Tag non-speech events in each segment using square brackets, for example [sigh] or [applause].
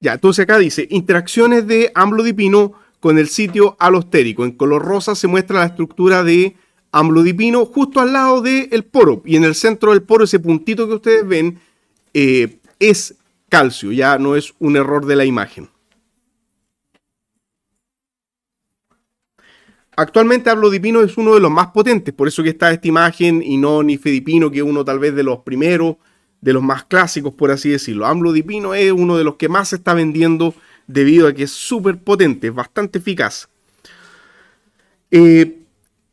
Ya, entonces acá dice, interacciones de AMLO dipino con el sitio alostérico. En color rosa se muestra la estructura de amlodipino justo al lado del el poro. Y en el centro del poro, ese puntito que ustedes ven, eh, es calcio, ya no es un error de la imagen. Actualmente amlodipino es uno de los más potentes, por eso que está esta imagen y no ni fedipino que es uno tal vez de los primeros de los más clásicos, por así decirlo. AMLO es uno de los que más se está vendiendo debido a que es súper potente, es bastante eficaz. Eh,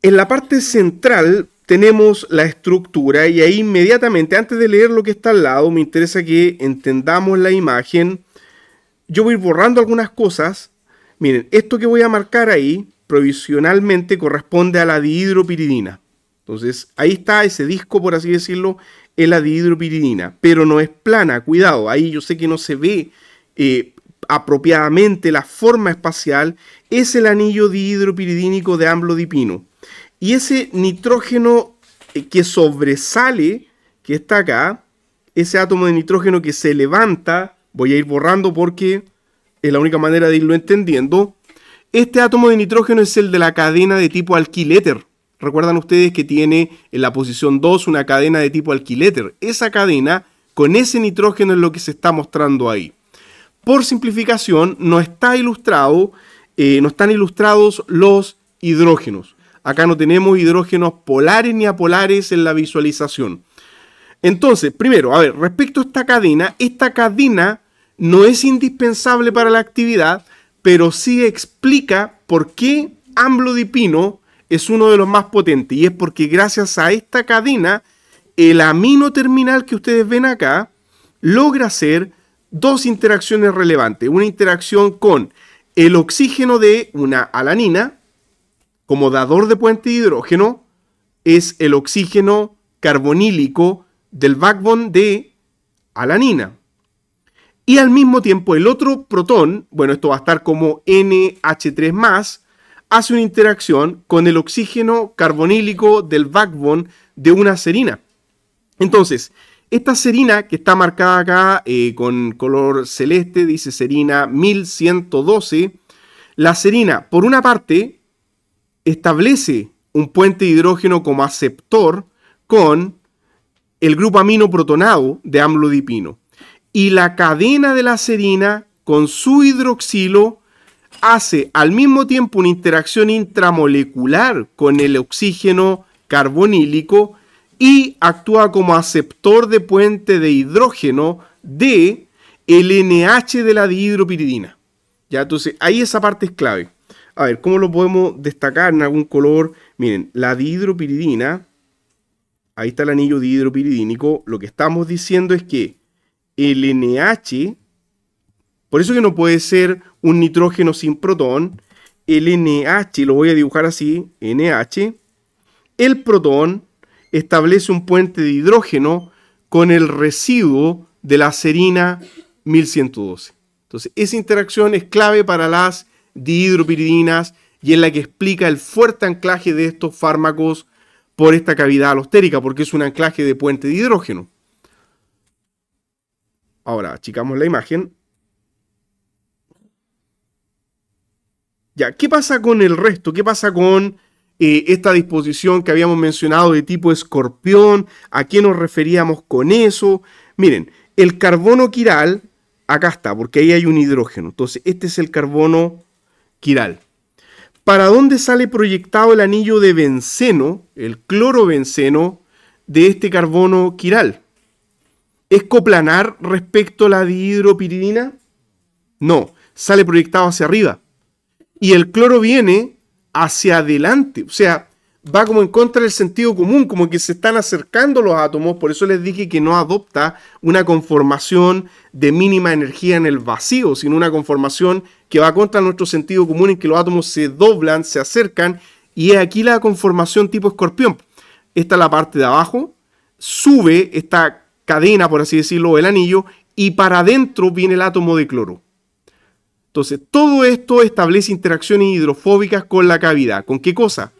en la parte central tenemos la estructura y ahí inmediatamente, antes de leer lo que está al lado, me interesa que entendamos la imagen. Yo voy borrando algunas cosas. Miren, esto que voy a marcar ahí provisionalmente corresponde a la dihidropiridina. Entonces, ahí está ese disco, por así decirlo, es la dihidropiridina, pero no es plana, cuidado, ahí yo sé que no se ve eh, apropiadamente la forma espacial, es el anillo dihidropiridínico de amblodipino. Y ese nitrógeno eh, que sobresale, que está acá, ese átomo de nitrógeno que se levanta, voy a ir borrando porque es la única manera de irlo entendiendo, este átomo de nitrógeno es el de la cadena de tipo alquiléter. Recuerdan ustedes que tiene en la posición 2 una cadena de tipo alquiléter. Esa cadena con ese nitrógeno es lo que se está mostrando ahí. Por simplificación, no, está ilustrado, eh, no están ilustrados los hidrógenos. Acá no tenemos hidrógenos polares ni apolares en la visualización. Entonces, primero, a ver, respecto a esta cadena, esta cadena no es indispensable para la actividad, pero sí explica por qué amblodipino es uno de los más potentes y es porque gracias a esta cadena, el amino terminal que ustedes ven acá logra hacer dos interacciones relevantes. Una interacción con el oxígeno de una alanina como dador de puente de hidrógeno es el oxígeno carbonílico del backbone de alanina. Y al mismo tiempo el otro protón, bueno, esto va a estar como NH3+, hace una interacción con el oxígeno carbonílico del backbone de una serina. Entonces, esta serina que está marcada acá eh, con color celeste, dice serina 1112, la serina, por una parte, establece un puente de hidrógeno como aceptor con el grupo amino protonado de amlodipino. Y la cadena de la serina con su hidroxilo hace al mismo tiempo una interacción intramolecular con el oxígeno carbonílico y actúa como aceptor de puente de hidrógeno de el NH de la dihidropiridina. Ya, entonces ahí esa parte es clave. A ver, ¿cómo lo podemos destacar en algún color? Miren, la dihidropiridina, ahí está el anillo dihidropiridínico, lo que estamos diciendo es que el NH, por eso que no puede ser un nitrógeno sin protón, el NH, lo voy a dibujar así, NH, el protón establece un puente de hidrógeno con el residuo de la serina 1112. Entonces, esa interacción es clave para las dihidropiridinas y es la que explica el fuerte anclaje de estos fármacos por esta cavidad alostérica, porque es un anclaje de puente de hidrógeno. Ahora, achicamos la imagen. ¿qué pasa con el resto? ¿Qué pasa con eh, esta disposición que habíamos mencionado de tipo escorpión? ¿A qué nos referíamos con eso? Miren, el carbono quiral, acá está, porque ahí hay un hidrógeno. Entonces, este es el carbono quiral. ¿Para dónde sale proyectado el anillo de benceno, el clorobenceno, de este carbono quiral? ¿Es coplanar respecto a la dihidropiridina? No, sale proyectado hacia arriba. Y el cloro viene hacia adelante, o sea, va como en contra del sentido común, como que se están acercando los átomos, por eso les dije que no adopta una conformación de mínima energía en el vacío, sino una conformación que va contra nuestro sentido común en que los átomos se doblan, se acercan, y es aquí la conformación tipo escorpión. Esta es la parte de abajo, sube esta cadena, por así decirlo, el anillo, y para adentro viene el átomo de cloro. Entonces, todo esto establece interacciones hidrofóbicas con la cavidad. ¿Con qué cosa?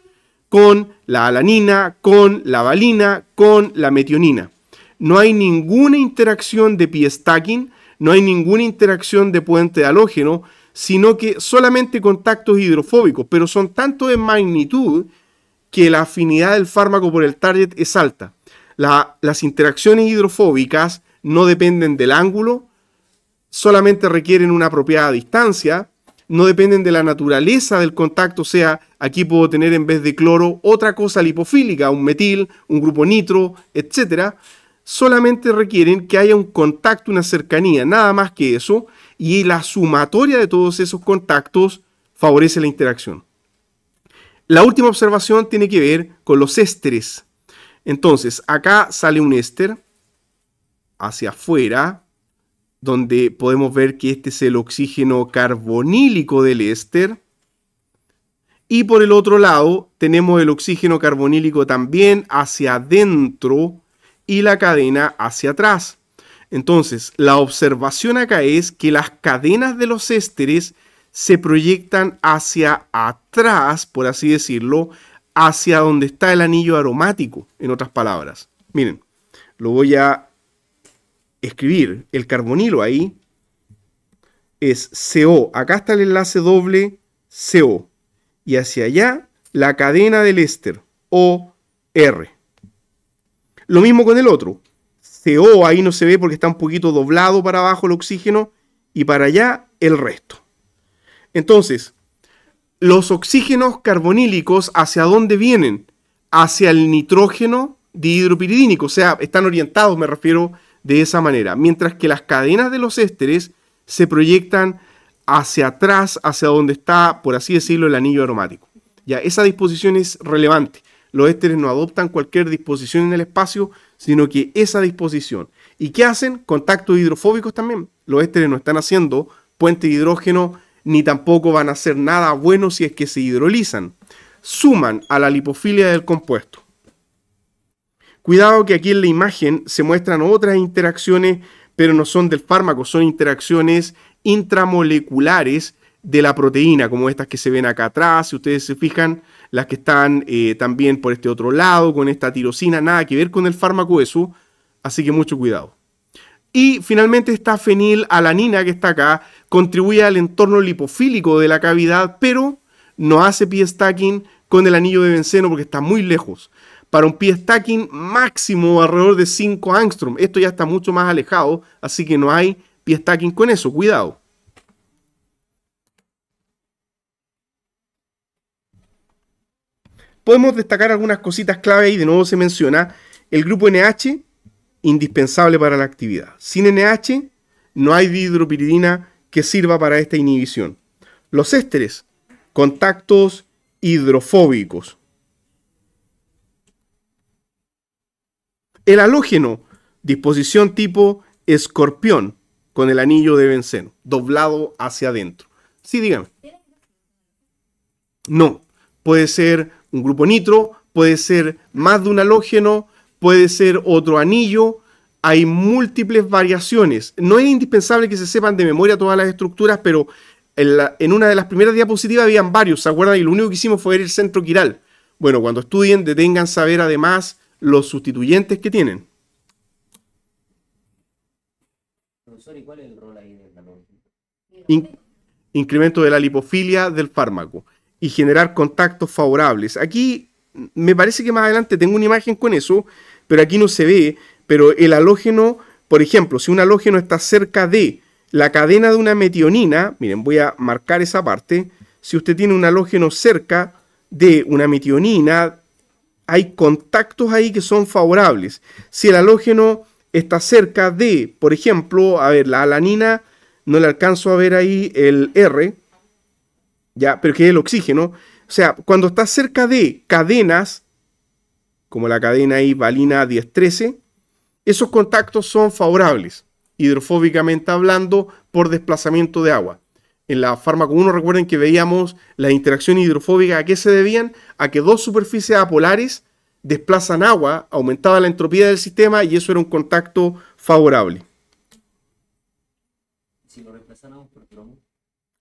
Con la alanina, con la valina, con la metionina. No hay ninguna interacción de pie stacking, no hay ninguna interacción de puente de halógeno, sino que solamente contactos hidrofóbicos, pero son tanto de magnitud que la afinidad del fármaco por el target es alta. las interacciones hidrofóbicas no dependen del ángulo, solamente requieren una apropiada distancia, no dependen de la naturaleza del contacto, o sea, aquí puedo tener en vez de cloro otra cosa lipofílica, un metil, un grupo nitro, etc. Solamente requieren que haya un contacto, una cercanía, nada más que eso, y la sumatoria de todos esos contactos favorece la interacción. La última observación tiene que ver con los ésteres. Entonces, acá sale un éster hacia afuera, donde podemos ver que este es el oxígeno carbonílico del éster. Y por el otro lado tenemos el oxígeno carbonílico también hacia adentro y la cadena hacia atrás. Entonces, la observación acá es que las cadenas de los ésteres se proyectan hacia atrás, por así decirlo, hacia donde está el anillo aromático, en otras palabras. Miren, lo voy a escribir el carbonilo ahí es CO. Acá está el enlace doble CO. Y hacia allá la cadena del éster OR. Lo mismo con el otro. CO ahí no se ve porque está un poquito doblado para abajo el oxígeno y para allá el resto. Entonces, los oxígenos carbonílicos hacia dónde vienen? Hacia el nitrógeno dihidropiridínico, o sea, están orientados, me refiero, de esa manera, mientras que las cadenas de los ésteres se proyectan hacia atrás, hacia donde está, por así decirlo, el anillo aromático. Ya, esa disposición es relevante. Los ésteres no adoptan cualquier disposición en el espacio, sino que esa disposición. ¿Y qué hacen? Contactos hidrofóbicos también. Los ésteres no están haciendo puente de hidrógeno, ni tampoco van a hacer nada bueno si es que se hidrolizan. Suman a la lipofilia del compuesto. Cuidado que aquí en la imagen se muestran otras interacciones, pero no son del fármaco, son interacciones intramoleculares de la proteína, como estas que se ven acá atrás, si ustedes se fijan, las que están eh, también por este otro lado, con esta tirosina, nada que ver con el fármaco eso, así que mucho cuidado. Y finalmente esta fenilalanina que está acá contribuye al entorno lipofílico de la cavidad, pero no hace pie stacking con el anillo de benceno porque está muy lejos para un pie stacking máximo alrededor de 5 angstrom. Esto ya está mucho más alejado, así que no hay pie stacking con eso, cuidado. Podemos destacar algunas cositas clave y de nuevo se menciona el grupo NH, indispensable para la actividad. Sin NH no hay dihidropiridina que sirva para esta inhibición. Los ésteres, contactos hidrofóbicos. El halógeno, disposición tipo escorpión, con el anillo de benceno, doblado hacia adentro. Sí, dígame. No, puede ser un grupo nitro, puede ser más de un halógeno, puede ser otro anillo. Hay múltiples variaciones. No es indispensable que se sepan de memoria todas las estructuras, pero en, en una de las primeras diapositivas habían varios, ¿se acuerdan? Y lo único que hicimos fue ver el centro quiral. Bueno, cuando estudien, detengan saber además los sustituyentes que tienen. incremento de la lipofilia del fármaco y generar contactos favorables. Aquí me parece que más adelante tengo una imagen con eso, pero aquí no se ve, pero el halógeno, por ejemplo, si un halógeno está cerca de la cadena de una metionina, miren, voy a marcar esa parte, si usted tiene un halógeno cerca de una metionina hay contactos ahí que son favorables. Si el halógeno está cerca de, por ejemplo, a ver, la alanina, no le alcanzo a ver ahí el R, ya, pero que es el oxígeno. O sea, cuando está cerca de cadenas, como la cadena ahí valina 10-13, esos contactos son favorables, hidrofóbicamente hablando, por desplazamiento de agua. En la fármaco 1 recuerden que veíamos la interacción hidrofóbica, ¿a qué se debían? A que dos superficies apolares desplazan agua, aumentaba la entropía del sistema y eso era un contacto favorable. Si lo reemplazamos por bromo.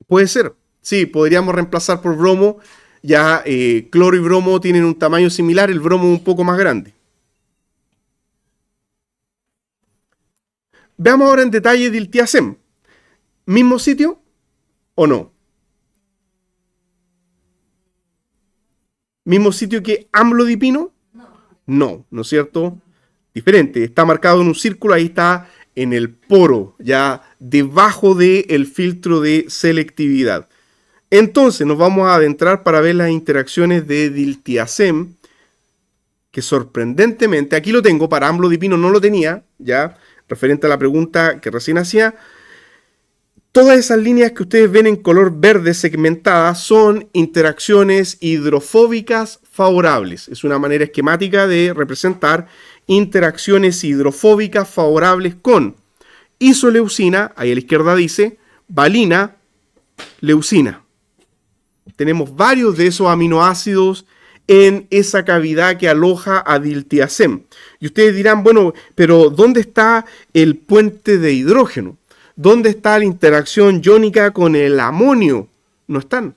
Puede ser, sí, podríamos reemplazar por bromo. Ya eh, cloro y bromo tienen un tamaño similar, el bromo un poco más grande. Veamos ahora en detalle diltiazem. Mismo sitio, o no. ¿Mismo sitio que AMLO Dipino? No, ¿no es cierto? Diferente, está marcado en un círculo, ahí está en el poro, ya debajo del el filtro de selectividad. Entonces nos vamos a adentrar para ver las interacciones de diltiazem, que sorprendentemente, aquí lo tengo, para AMLO Dipino no lo tenía, ya, referente a la pregunta que recién hacía, Todas esas líneas que ustedes ven en color verde segmentadas son interacciones hidrofóbicas favorables. Es una manera esquemática de representar interacciones hidrofóbicas favorables con isoleucina, ahí a la izquierda dice, valina, leucina. Tenemos varios de esos aminoácidos en esa cavidad que aloja a diltiazem. Y ustedes dirán, bueno, pero ¿dónde está el puente de hidrógeno? ¿Dónde está la interacción iónica con el amonio? No están.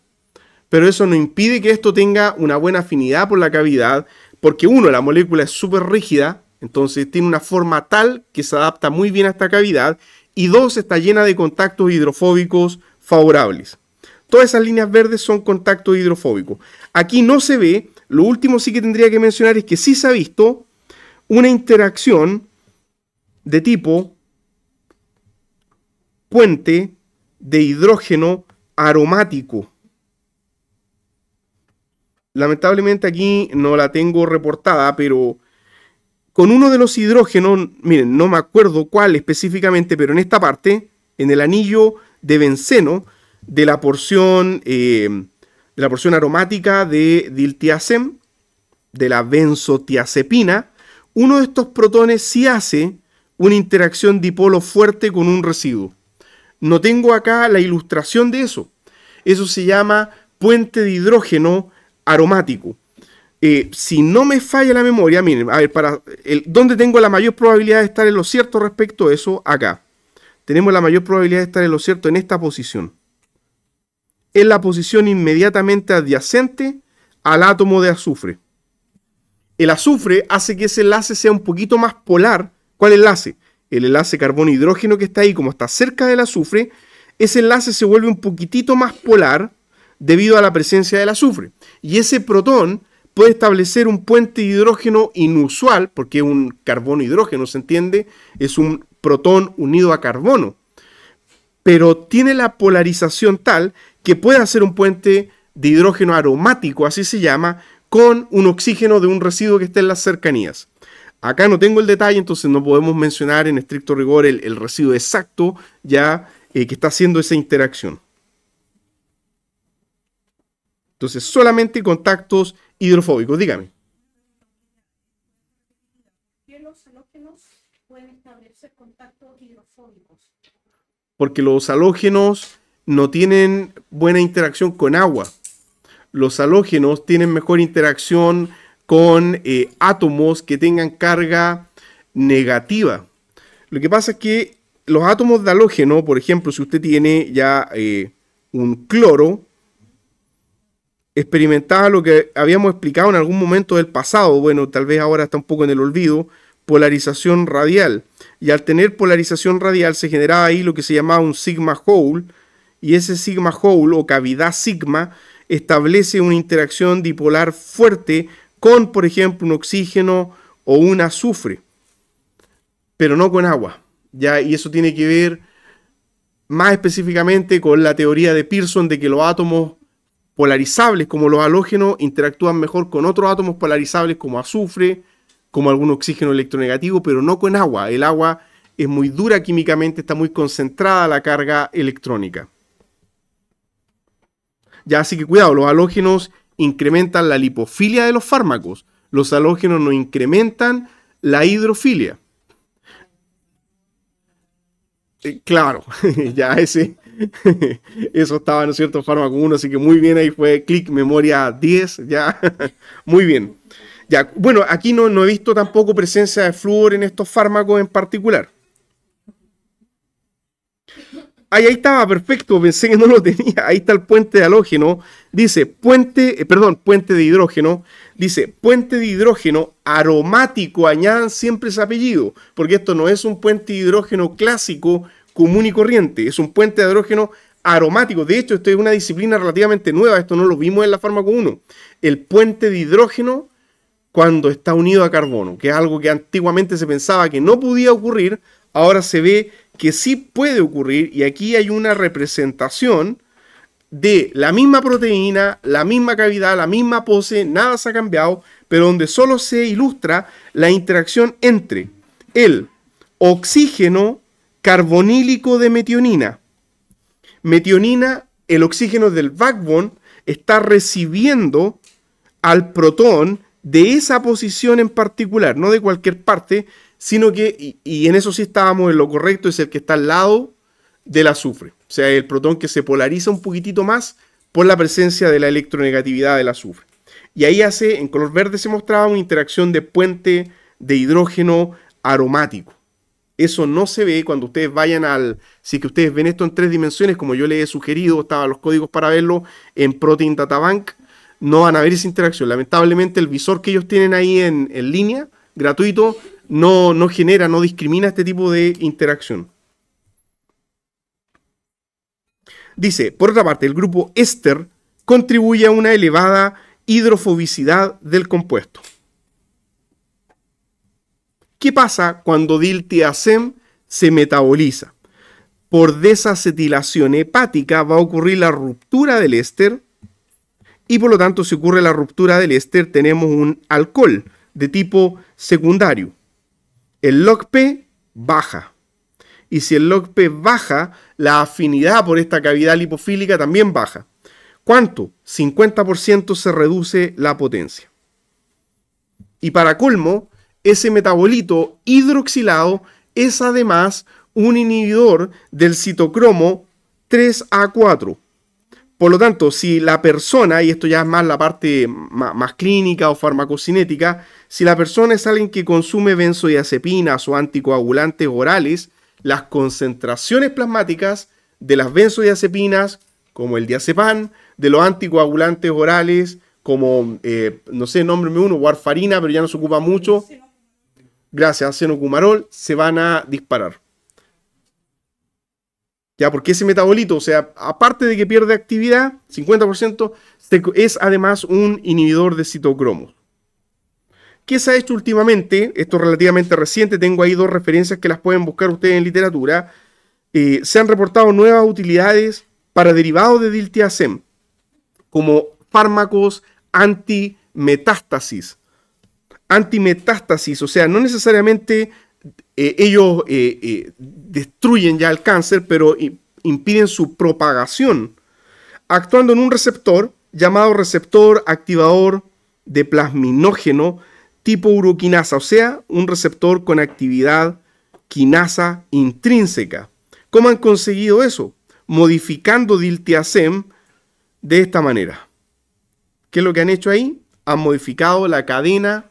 Pero eso no impide que esto tenga una buena afinidad por la cavidad, porque uno, la molécula es súper rígida, entonces tiene una forma tal que se adapta muy bien a esta cavidad, y dos, está llena de contactos hidrofóbicos favorables. Todas esas líneas verdes son contactos hidrofóbicos. Aquí no se ve, lo último sí que tendría que mencionar es que sí se ha visto una interacción de tipo puente de hidrógeno aromático. Lamentablemente aquí no la tengo reportada, pero con uno de los hidrógenos, miren, no me acuerdo cuál específicamente, pero en esta parte, en el anillo de benceno de la porción, eh, la porción aromática de diltiazem, de la benzotiazepina, uno de estos protones sí hace una interacción dipolo fuerte con un residuo. No tengo acá la ilustración de eso. Eso se llama puente de hidrógeno aromático. Eh, si no me falla la memoria, miren, a ver, para ¿dónde tengo la mayor probabilidad de estar en lo cierto respecto a eso? Acá. Tenemos la mayor probabilidad de estar en lo cierto en esta posición. Es la posición inmediatamente adyacente al átomo de azufre. El azufre hace que ese enlace sea un poquito más polar. ¿Cuál enlace? el enlace carbono-hidrógeno que está ahí, como está cerca del azufre, ese enlace se vuelve un poquitito más polar debido a la presencia del azufre. Y ese protón puede establecer un puente de hidrógeno inusual, porque un carbono-hidrógeno, ¿se entiende? Es un protón unido a carbono. Pero tiene la polarización tal que puede hacer un puente de hidrógeno aromático, así se llama, con un oxígeno de un residuo que está en las cercanías. Acá no tengo el detalle, entonces no podemos mencionar en estricto rigor el, residuo exacto ya eh, que está haciendo esa interacción. Entonces, solamente contactos hidrofóbicos, dígame. ¿Por qué los halógenos pueden establecer contactos hidrofóbicos? Porque los halógenos no tienen buena interacción con agua. Los halógenos tienen mejor interacción con eh, átomos que tengan carga negativa. Lo que pasa es que los átomos de halógeno, por ejemplo, si usted tiene ya eh, un cloro, experimentaba lo que habíamos explicado en algún momento del pasado, bueno, tal vez ahora está un poco en el olvido, polarización radial. Y al tener polarización radial se generaba ahí lo que se llamaba un sigma hole, y ese sigma hole o cavidad sigma establece una interacción dipolar fuerte con, por ejemplo, un oxígeno o un azufre, pero no con agua. ¿ya? Y eso tiene que ver más específicamente con la teoría de Pearson de que los átomos polarizables como los halógenos interactúan mejor con otros átomos polarizables como azufre, como algún oxígeno electronegativo, pero no con agua. El agua es muy dura químicamente, está muy concentrada la carga electrónica. Ya, así que cuidado, los halógenos incrementan la lipofilia de los fármacos, los halógenos no incrementan la hidrofilia. Eh, claro, [laughs] ya ese, [laughs] eso estaba en cierto fármaco 1, así que muy bien, ahí fue clic memoria 10, ya, [laughs] muy bien. Ya, bueno, aquí no, no he visto tampoco presencia de flúor en estos fármacos en particular. Ahí, estaba, perfecto, pensé que no lo tenía. Ahí está el puente de halógeno. Dice, puente, eh, perdón, puente de hidrógeno. Dice, puente de hidrógeno aromático, añadan siempre ese apellido, porque esto no es un puente de hidrógeno clásico, común y corriente, es un puente de hidrógeno aromático. De hecho, esto es una disciplina relativamente nueva, esto no lo vimos en la fármaco 1. El puente de hidrógeno cuando está unido a carbono, que es algo que antiguamente se pensaba que no podía ocurrir, ahora se ve que sí puede ocurrir, y aquí hay una representación de la misma proteína, la misma cavidad, la misma pose, nada se ha cambiado, pero donde solo se ilustra la interacción entre el oxígeno carbonílico de metionina. Metionina, el oxígeno del backbone, está recibiendo al protón de esa posición en particular, no de cualquier parte, sino que, y, en eso sí estábamos en lo correcto, es el que está al lado del azufre, o sea, el protón que se polariza un poquitito más por la presencia de la electronegatividad del azufre. Y ahí hace, en color verde se mostraba una interacción de puente de hidrógeno aromático. Eso no se ve cuando ustedes vayan al. Si que ustedes ven esto en tres dimensiones, como yo les he sugerido, estaban los códigos para verlo en Protein Data Bank, no van a ver esa interacción. Lamentablemente, el visor que ellos tienen ahí en, en línea, gratuito, no, genera, no discrimina este tipo de interacción. Dice, por otra parte, el grupo éster contribuye a una elevada hidrofobicidad del compuesto. ¿Qué pasa cuando diltiazem se metaboliza? Por desacetilación hepática va a ocurrir la ruptura del éster y por lo tanto si ocurre la ruptura del éster tenemos un alcohol de tipo secundario el log P baja. Y si el log P baja, la afinidad por esta cavidad lipofílica también baja. ¿Cuánto? 50% se reduce la potencia. Y para colmo, ese metabolito hidroxilado es además un inhibidor del citocromo 3A4, por lo tanto, si la persona, y esto ya es más la parte más, clínica o farmacocinética, si la persona es alguien que consume benzodiazepinas o anticoagulantes orales, las concentraciones plasmáticas de las benzodiazepinas, como el diazepam, de los anticoagulantes orales, como, eh, no sé, nombre uno, warfarina, pero ya no se ocupa mucho. Gracias a senocumarol, se van a disparar. ¿Ya? Porque ese metabolito, o sea, aparte de que pierde actividad, 50%, es además un inhibidor de citocromos. ¿Qué se ha hecho últimamente? Esto es relativamente reciente, tengo ahí dos referencias que las pueden buscar ustedes en literatura. Eh, se han reportado nuevas utilidades para derivados de diltiazem, como fármacos antimetástasis. Antimetástasis, o sea, no necesariamente eh, ellos eh, eh, destruyen ya el cáncer, pero impiden su propagación, actuando en un receptor llamado receptor activador de plasminógeno tipo uroquinasa, o sea, un receptor con actividad quinasa intrínseca. ¿Cómo han conseguido eso? Modificando diltiazem de esta manera. ¿Qué es lo que han hecho ahí? Han modificado la cadena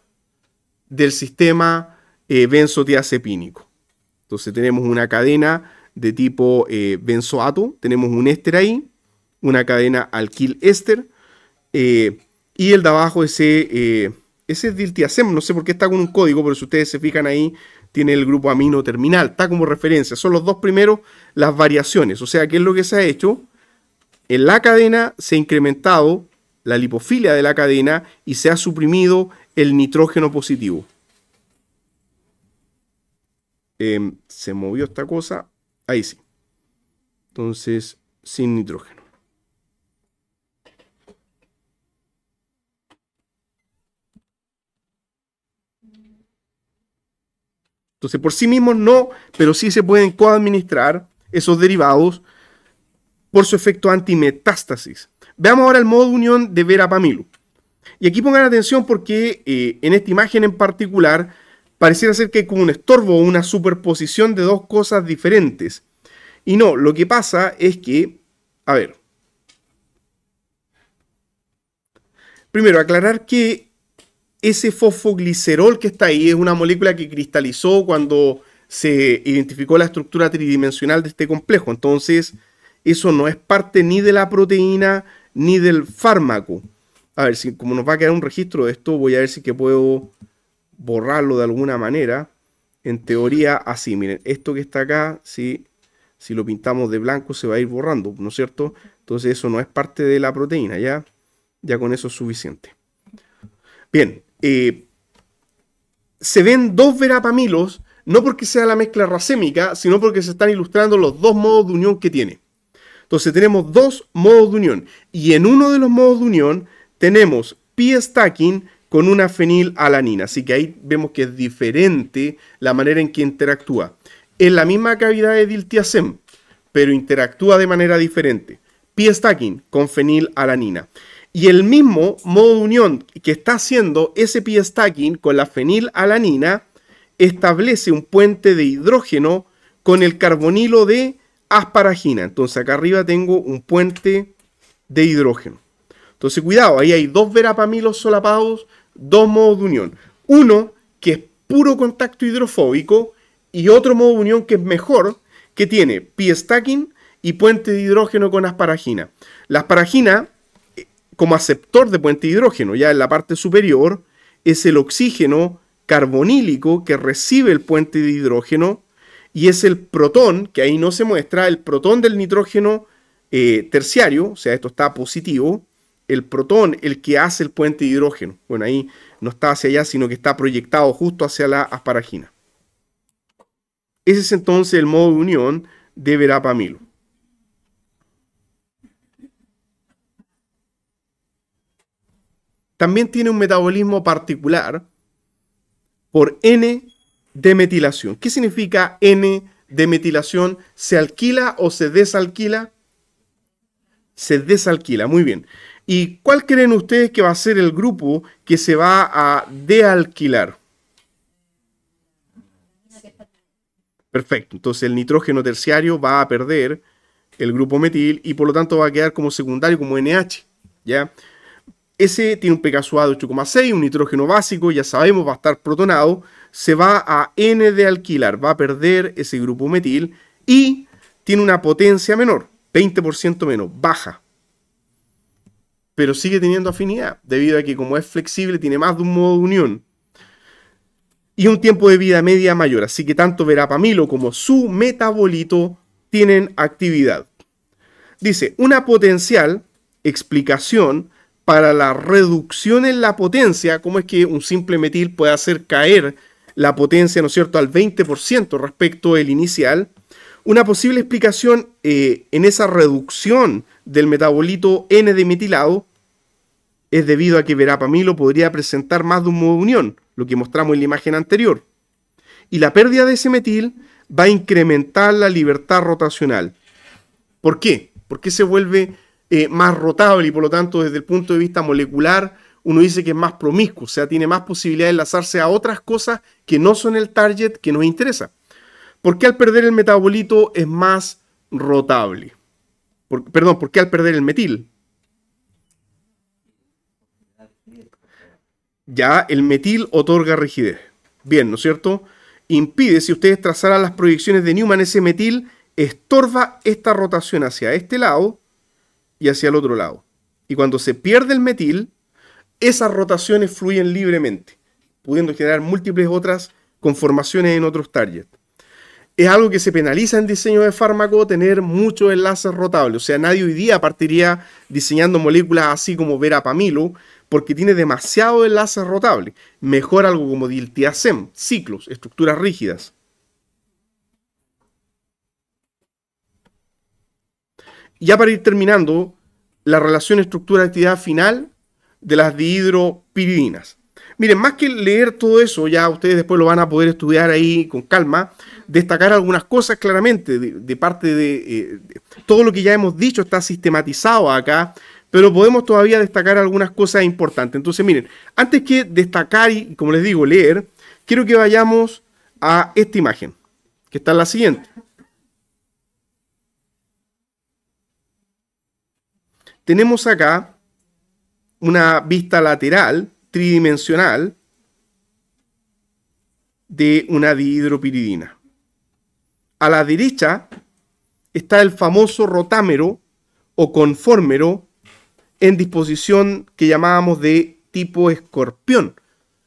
del sistema eh, benzodiazepínico. Entonces tenemos una cadena de tipo eh, benzoato, tenemos un éster ahí, una cadena alquil éster, eh, y el de abajo ese, eh, ese es no sé por qué está con un código, pero si ustedes se fijan ahí, tiene el grupo amino terminal, está como referencia, son los dos primeros las variaciones, o sea, ¿qué es lo que se ha hecho? En la cadena se ha incrementado la lipofilia de la cadena y se ha suprimido el nitrógeno positivo. Em, se movió esta cosa, ahí sí. Entonces, sin nitrógeno. Entonces, por sí mismos no, pero sí se pueden coadministrar esos derivados por su efecto antimetástasis. Veamos ahora el modo de unión de Pamilo. Y aquí pongan atención porque eh, en esta imagen en particular pareciera ser que hay como un estorbo o una superposición de dos cosas diferentes. Y no, lo que pasa es que, a ver, primero aclarar que ese fosfoglicerol que está ahí es una molécula que cristalizó cuando se identificó la estructura tridimensional de este complejo. Entonces, eso no es parte ni de la proteína ni del fármaco. A ver, si como nos va a quedar un registro de esto, voy a ver si que puedo borrarlo de alguna manera, en teoría así, miren, esto que está acá, si, si lo pintamos de blanco se va a ir borrando, ¿no es cierto? Entonces eso no es parte de la proteína, ya, ya con eso es suficiente. Bien, eh, se ven dos verapamilos, no porque sea la mezcla racémica, sino porque se están ilustrando los dos modos de unión que tiene. Entonces tenemos dos modos de unión, y en uno de los modos de unión tenemos p stacking con una fenilalanina. Así que ahí vemos que es diferente la manera en que interactúa. En la misma cavidad de diltiazem, pero interactúa de manera diferente. Pi stacking con fenilalanina. Y el mismo modo de unión que está haciendo ese pi stacking con la fenilalanina establece un puente de hidrógeno con el carbonilo de asparagina. Entonces acá arriba tengo un puente de hidrógeno. Entonces cuidado, ahí hay dos verapamilos solapados dos modos de unión. Uno que es puro contacto hidrofóbico y otro modo de unión que es mejor, que tiene pi stacking y puente de hidrógeno con asparagina. La asparagina, eh, como aceptor de puente de hidrógeno, ya en la parte superior, es el oxígeno carbonílico que recibe el puente de hidrógeno y es el protón, que ahí no se muestra, el protón del nitrógeno eh, terciario, o sea, esto está positivo, el protón el que hace el puente de hidrógeno. Bueno, ahí no está hacia allá, sino que está proyectado justo hacia la asparagina. Ese es entonces el modo de unión de verapamilo. También tiene un metabolismo particular por N demetilación. ¿Qué significa N demetilación? ¿Se alquila o se desalquila? Se desalquila, muy bien. ¿Y cuál creen ustedes que va a ser el grupo que se va a dealquilar? Perfecto, entonces el nitrógeno terciario va a perder el grupo metil y por lo tanto va a quedar como secundario, como NH. ¿ya? Ese tiene un pKa de 8,6, un nitrógeno básico, ya sabemos, va a estar protonado, se va a N de alquilar, va a perder ese grupo metil y tiene una potencia menor, 20% menos, baja pero sigue teniendo afinidad, debido a que como es flexible tiene más de un modo de unión. Y un tiempo de vida media mayor, así que tanto verapamilo como su metabolito tienen actividad. Dice, una potencial explicación para la reducción en la potencia, cómo es que un simple metil puede hacer caer la potencia, ¿no es cierto?, al 20% respecto del inicial. Una posible explicación eh, en esa reducción del metabolito N de metilado es debido a que Verapamilo podría presentar más de un modo de unión, lo que mostramos en la imagen anterior. Y la pérdida de ese metil va a incrementar la libertad rotacional. ¿Por qué? Porque se vuelve eh, más rotable y por lo tanto desde el punto de vista molecular uno dice que es más promiscuo, o sea, tiene más posibilidad de enlazarse a otras cosas que no son el target que nos interesa. ¿Por qué al perder el metabolito es más rotable? perdón, ¿por qué al perder el metil? Ya el metil otorga rigidez. Bien, ¿no es cierto? Impide, si ustedes trazaran las proyecciones de Newman, ese metil estorba esta rotación hacia este lado y hacia el otro lado. Y cuando se pierde el metil, esas rotaciones fluyen libremente, pudiendo generar múltiples otras conformaciones en otros targets. Es algo que se penaliza en diseño de fármaco tener muchos enlaces rotables. O sea, nadie hoy día partiría diseñando moléculas así como Pamilo porque tiene demasiado enlaces rotable, Mejor algo como DILTIASEM, ciclos, estructuras rígidas. Ya para ir terminando, la relación estructura-actividad final de las dihidropiridinas. Miren, más que leer todo eso, ya ustedes después lo van a poder estudiar ahí con calma, destacar algunas cosas claramente de, parte eh, de, todo lo que ya hemos dicho está sistematizado acá pero podemos todavía destacar algunas cosas importantes. Entonces, miren, antes que destacar y, como les digo, leer, quiero que vayamos a esta imagen, que está en la siguiente. Tenemos acá una vista lateral tridimensional de una dihidropiridina. A la derecha está el famoso rotámero o conformero en disposición que llamábamos de tipo escorpión.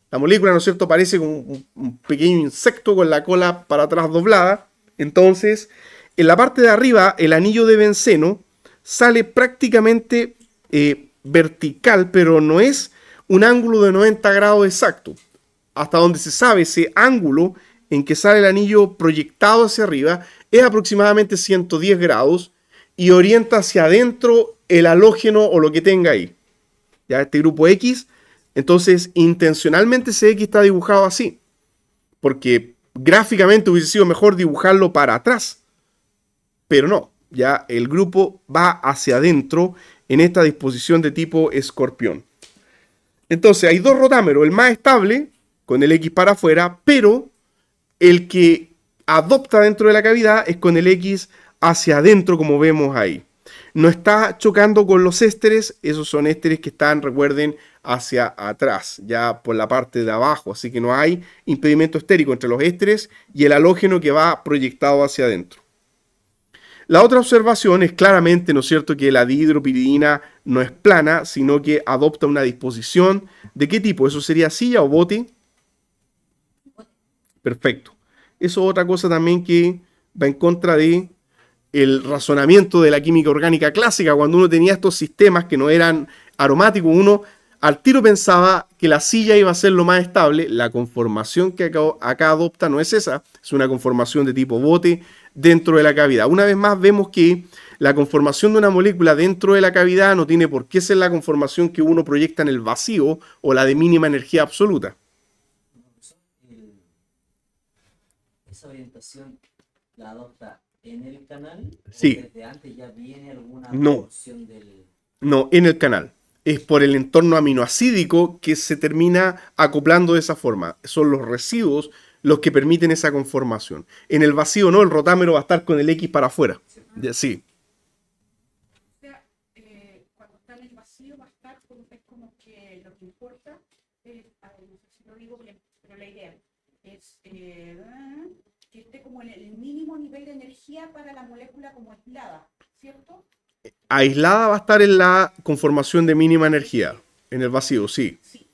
La molécula, ¿no es cierto?, parece como un, pequeño insecto con la cola para atrás doblada. Entonces, en la parte de arriba, el anillo de benceno sale prácticamente eh, vertical, pero no es un ángulo de 90 grados exacto. Hasta donde se sabe ese ángulo en que sale el anillo proyectado hacia arriba es aproximadamente 110 grados y orienta hacia adentro el halógeno o lo que tenga ahí. Ya este grupo X, entonces intencionalmente ese X está dibujado así, porque gráficamente hubiese sido mejor dibujarlo para atrás, pero no, ya el grupo va hacia adentro en esta disposición de tipo escorpión. Entonces hay dos rotámeros, el más estable, con el X para afuera, pero el que adopta dentro de la cavidad es con el X hacia adentro como vemos ahí. No está chocando con los ésteres, esos son ésteres que están, recuerden, hacia atrás, ya por la parte de abajo, así que no hay impedimento estérico entre los ésteres y el halógeno que va proyectado hacia adentro. La otra observación es claramente, ¿no es cierto?, que la dihidropiridina no es plana, sino que adopta una disposición. ¿De qué tipo? ¿Eso sería silla o bote? Perfecto. Eso es otra cosa también que va en contra de el razonamiento de la química orgánica clásica, cuando uno tenía estos sistemas que no eran aromáticos, uno al tiro pensaba que la silla iba a ser lo más estable. La conformación que acá, adopta no es esa, es una conformación de tipo bote dentro de la cavidad. Una vez más vemos que la conformación de una molécula dentro de la cavidad no tiene por qué ser la conformación que uno proyecta en el vacío o la de mínima energía absoluta. Esa orientación la adopta en el canal? Sí. Desde antes ya viene alguna no. Del... No, en el canal. Es por el entorno aminoacídico que se termina acoplando de esa forma. Son los residuos los que permiten esa conformación. En el vacío no, el rotámero va a estar con el X para afuera. Sí. O sea, eh, cuando está en el vacío va a estar como, es como que lo que importa, eh, no lo digo bien, pero la idea es... Eh, que esté como en el mínimo nivel de energía para la molécula como aislada, ¿cierto? Aislada va a estar en la conformación de mínima energía, en el vacío, sí. sí.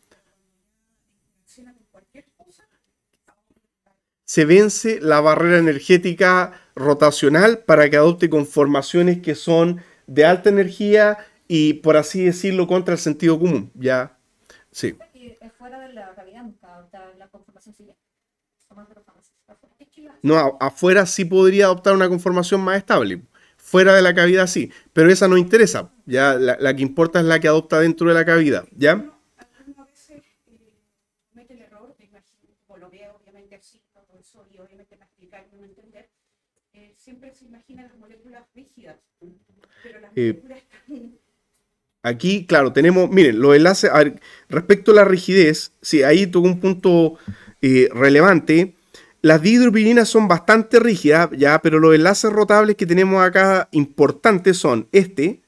Se vence la barrera energética rotacional para que adopte conformaciones que son de alta energía y por así decirlo contra el sentido común, ya. Sí. Fuera de la realidad, la conformación no, afuera sí podría adoptar una conformación más estable. Fuera de la cavidad sí, pero esa no interesa. Ya la, que importa es la que adopta dentro de la cavidad, ¿ya? Aquí, claro, tenemos, miren, los enlaces, respecto a la rigidez, sí, ahí tuvo un punto eh, relevante, las dihidropirinas son bastante rígidas, ya, pero los enlaces rotables que tenemos acá importantes son este,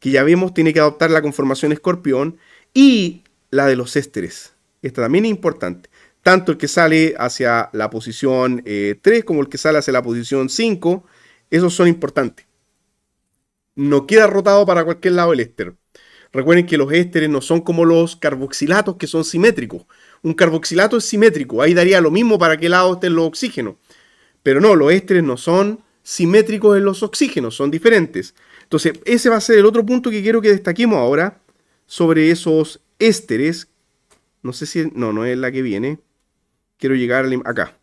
que ya vimos tiene que adoptar la conformación escorpión, y la de los ésteres. Esta también es importante. Tanto el que sale hacia la posición 3 eh, como el que sale hacia la posición 5, esos son importantes. No queda rotado para cualquier lado el éster. Recuerden que los ésteres no son como los carboxilatos que son simétricos. Un carboxilato es simétrico, ahí daría lo mismo para qué lado estén los oxígenos. Pero no, los ésteres no son simétricos en los oxígenos, son diferentes. Entonces, ese va a ser el otro punto que quiero que destaquemos ahora sobre esos ésteres. No sé si... No, no es la que viene. Quiero llegar acá.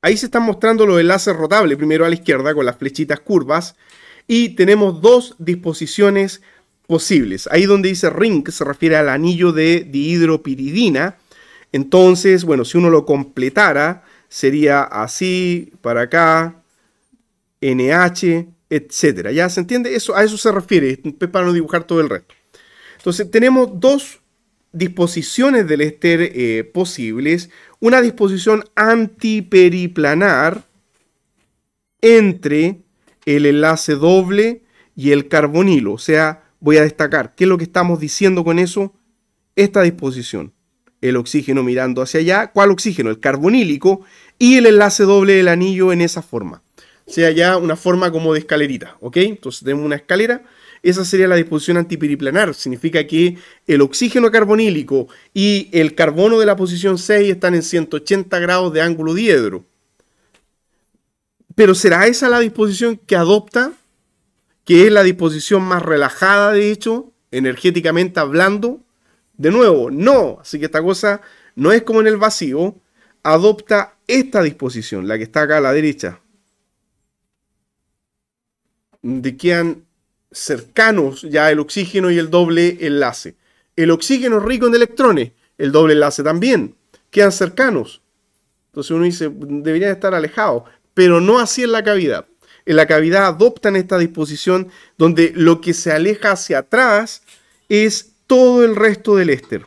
Ahí se están mostrando los enlaces rotables, primero a la izquierda con las flechitas curvas. Y tenemos dos disposiciones posibles. Ahí donde dice ring se refiere al anillo de dihidropiridina. Entonces, bueno, si uno lo completara, sería así, para acá, NH, etcétera. ¿Ya se entiende? Eso, a eso se refiere, para no dibujar todo el resto. Entonces, tenemos dos disposiciones del éster eh, posibles, una disposición antiperiplanar entre el enlace doble y el carbonilo. O sea, voy a destacar, ¿qué es lo que estamos diciendo con eso? Esta disposición. El oxígeno mirando hacia allá, ¿cuál oxígeno? El carbonílico y el enlace doble del anillo en esa forma. O sea ya una forma como de escalerita, ¿ok? Entonces tenemos una escalera esa sería la disposición antipiriplanar. Significa que el oxígeno carbonílico y el carbono de la posición 6 están en 180 grados de ángulo diedro. Pero ¿será esa la disposición que adopta? Que es la disposición más relajada, de hecho, energéticamente hablando. De nuevo, no. Así que esta cosa no es como en el vacío. Adopta esta disposición, la que está acá a la derecha. De quien cercanos ya el oxígeno y el doble enlace. El oxígeno rico en electrones, el doble enlace también, quedan cercanos. Entonces uno dice, deberían estar alejados, pero no así en la cavidad. En la cavidad adoptan esta disposición donde lo que se aleja hacia atrás es todo el resto del éster.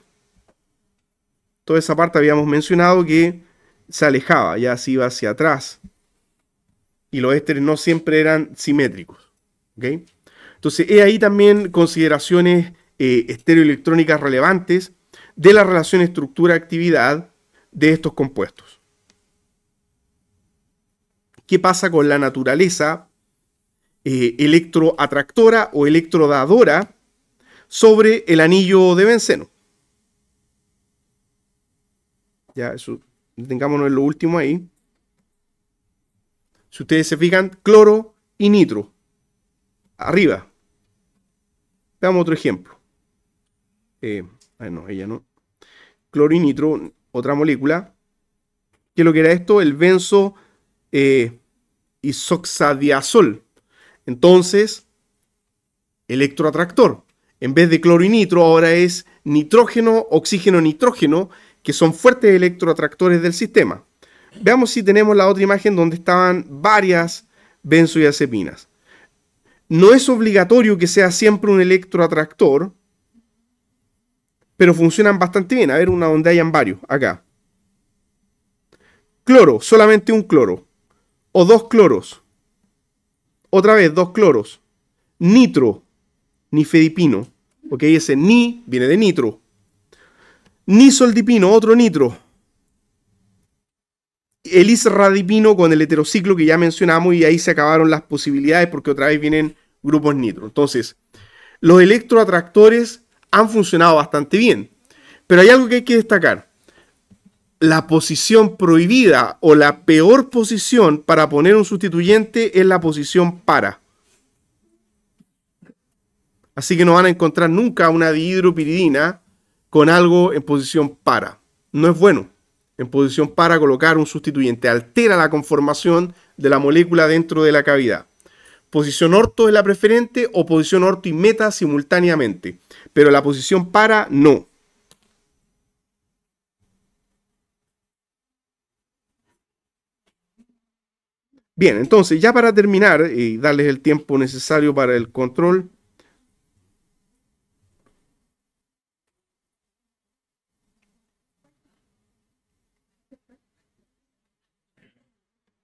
Toda esa parte habíamos mencionado que se alejaba, ya se iba hacia atrás. Y los ésteres no siempre eran simétricos. ¿okay? Entonces, he ahí también consideraciones eh, estereoelectrónicas relevantes de la relación estructura-actividad de estos compuestos. ¿Qué pasa con la naturaleza eh, electroatractora o electrodadora sobre el anillo de benceno? Ya, eso, tengámonos en lo último ahí. Si ustedes se fijan, cloro y nitro. Arriba, Veamos otro ejemplo. Eh, ella no. otra molécula. ¿Qué es lo que era esto? El benzo eh, isoxadiazol. Entonces, electroatractor. En vez de clorinitro, ahora es nitrógeno, oxígeno, nitrógeno, que son fuertes electroatractores del sistema. Veamos si tenemos la otra imagen donde estaban varias benzoiazepinas. No es obligatorio que sea siempre un electroatractor, pero funcionan bastante bien. A ver, una donde hayan varios, acá. Cloro, solamente un cloro. O dos cloros. Otra vez, dos cloros. Nitro, nifedipino. Ok, ese ni viene de nitro. Nisoldipino, otro nitro. El isradipino con el heterociclo que ya mencionamos y ahí se acabaron las posibilidades porque otra vez vienen grupos nitro. Entonces, los electroatractores han funcionado bastante bien, pero hay algo que hay que destacar. La posición prohibida o la peor posición para poner un sustituyente es la posición para. Así que no van a encontrar nunca una dihidropiridina con algo en posición para. No es bueno. En posición para colocar un sustituyente altera la conformación de la molécula dentro de la cavidad posición orto es la preferente o posición orto y meta simultáneamente, pero la posición para no. Bien, entonces ya para terminar y darles el tiempo necesario para el control.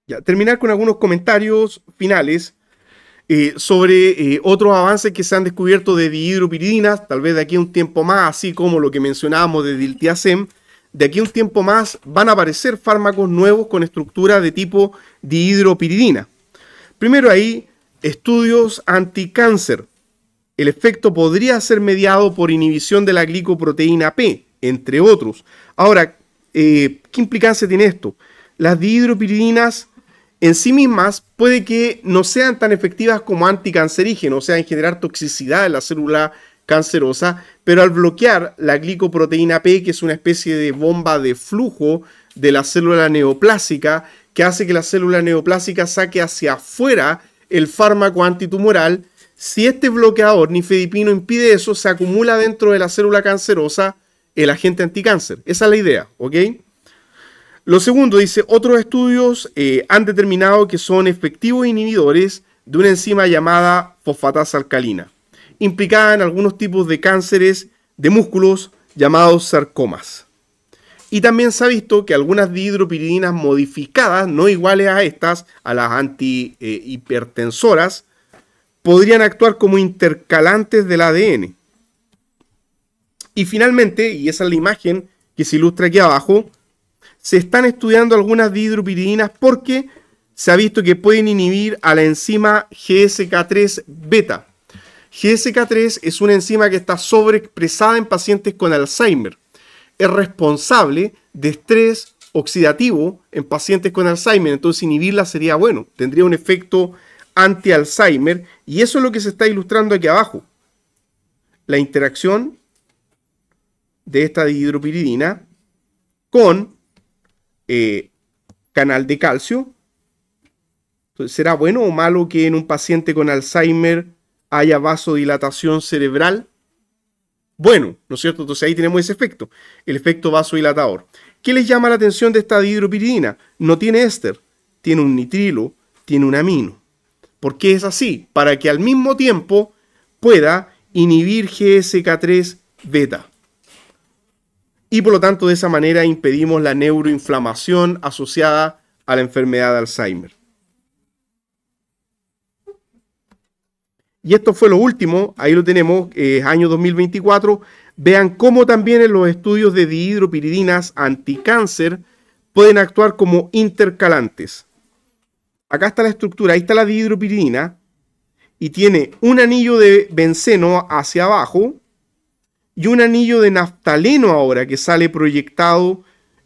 Ya, terminar con algunos comentarios finales eh, sobre eh, otros avances que se han descubierto de dihidropiridinas, tal vez de aquí un tiempo más, así como lo que mencionábamos de diltiazem, de aquí un tiempo más van a aparecer fármacos nuevos con estructura de tipo dihidropiridina. Primero ahí, estudios anticáncer. El efecto podría ser mediado por inhibición de la glicoproteína P, entre otros. Ahora, eh, ¿qué implicancia tiene esto? Las dihidropiridinas en sí mismas puede que no sean tan efectivas como anticancerígeno, o sea, en generar toxicidad en la célula cancerosa, pero al bloquear la glicoproteína P, que es una especie de bomba de flujo de la célula neoplásica, que hace que la célula neoplásica saque hacia afuera el fármaco antitumoral, si este bloqueador nifedipino impide eso, se acumula dentro de la célula cancerosa el agente anticáncer. Esa es la idea, ¿ok? Lo segundo, dice, otros estudios eh, han determinado que son efectivos inhibidores de una enzima llamada fosfatasa alcalina, implicada en algunos tipos de cánceres de músculos llamados sarcomas. Y también se ha visto que algunas dihidropiridinas modificadas, no iguales a estas, a las antihipertensoras, podrían actuar como intercalantes del ADN. Y finalmente, y esa es la imagen que se ilustra aquí abajo, se están estudiando algunas dihidropiridinas porque se ha visto que pueden inhibir a la enzima GSK3 beta. GSK3 es una enzima que está sobreexpresada en pacientes con Alzheimer. Es responsable de estrés oxidativo en pacientes con Alzheimer, entonces inhibirla sería bueno, tendría un efecto anti-Alzheimer y eso es lo que se está ilustrando aquí abajo. La interacción de esta dihidropiridina con eh, canal de calcio. Entonces, ¿Será bueno o malo que en un paciente con Alzheimer haya vasodilatación cerebral? Bueno, ¿no es cierto? Entonces ahí tenemos ese efecto, el efecto vasodilatador. ¿Qué les llama la atención de esta dihidropiridina? No tiene éster, tiene un nitrilo, tiene un amino. ¿Por qué es así? Para que al mismo tiempo pueda inhibir GSK3 beta y por lo tanto de esa manera impedimos la neuroinflamación asociada a la enfermedad de Alzheimer. Y esto fue lo último, ahí lo tenemos, es eh, año 2024. Vean cómo también en los estudios de dihidropiridinas anticáncer pueden actuar como intercalantes. Acá está la estructura, ahí está la dihidropiridina y tiene un anillo de benceno hacia abajo y un anillo de naftaleno ahora que sale proyectado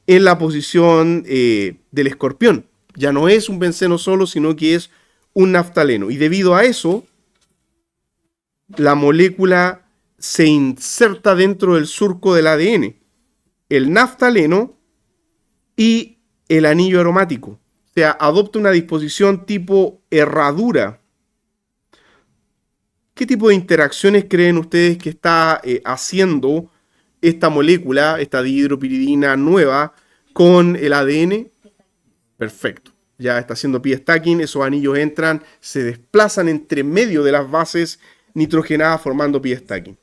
en la posición eh, del escorpión. Ya no es un benceno solo, sino que es un naftaleno. Y debido a eso, la molécula se inserta dentro del surco del ADN. El naftaleno y el anillo aromático. O sea, adopta una disposición tipo herradura ¿Qué tipo de interacciones creen ustedes que está eh, haciendo esta molécula, esta dihidropiridina nueva, con el ADN? Perfecto. Ya está haciendo pie stacking, esos anillos entran, se desplazan entre medio de las bases nitrogenadas formando pie stacking.